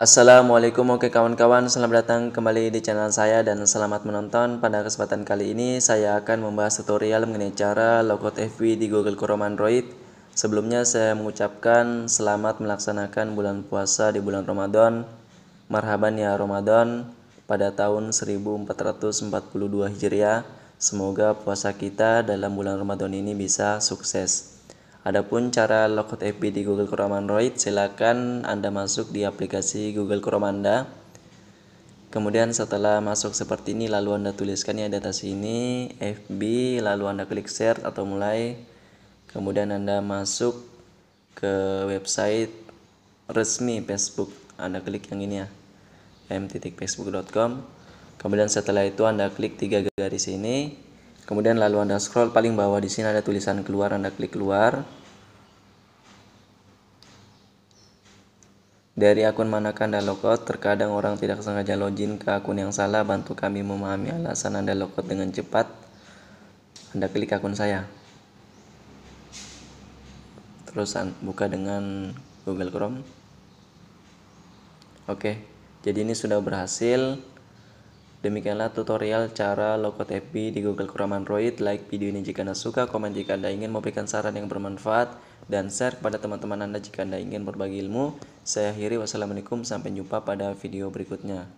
Assalamualaikum oke kawan-kawan selamat datang kembali di channel saya dan selamat menonton pada kesempatan kali ini saya akan membahas tutorial mengenai cara logout FB di Google Chrome Android sebelumnya saya mengucapkan selamat melaksanakan bulan puasa di bulan Ramadan marhaban ya Ramadan pada tahun 1442 Hijriah semoga puasa kita dalam bulan Ramadan ini bisa sukses Adapun cara logout FB di Google Chrome Android, silakan Anda masuk di aplikasi Google Chrome Anda. Kemudian setelah masuk seperti ini, lalu Anda tuliskan ya data atas ini FB, lalu Anda klik share atau mulai. Kemudian Anda masuk ke website resmi Facebook. Anda klik yang ini ya, m.facebook.com. Kemudian setelah itu Anda klik tiga garis ini kemudian lalu Anda scroll paling bawah di sini ada tulisan keluar, Anda klik keluar. Dari akun manakah Anda logout? Terkadang orang tidak sengaja login ke akun yang salah. Bantu kami memahami alasan Anda logout dengan cepat. Anda klik akun saya. Terus buka dengan Google Chrome. Oke, jadi ini sudah berhasil. Demikianlah tutorial cara logout FB di Google Chrome Android. Like video ini jika Anda suka, komen jika Anda ingin memberikan saran yang bermanfaat, dan share kepada teman-teman Anda jika Anda ingin berbagi ilmu. Saya akhiri, wassalamualaikum, sampai jumpa pada video berikutnya.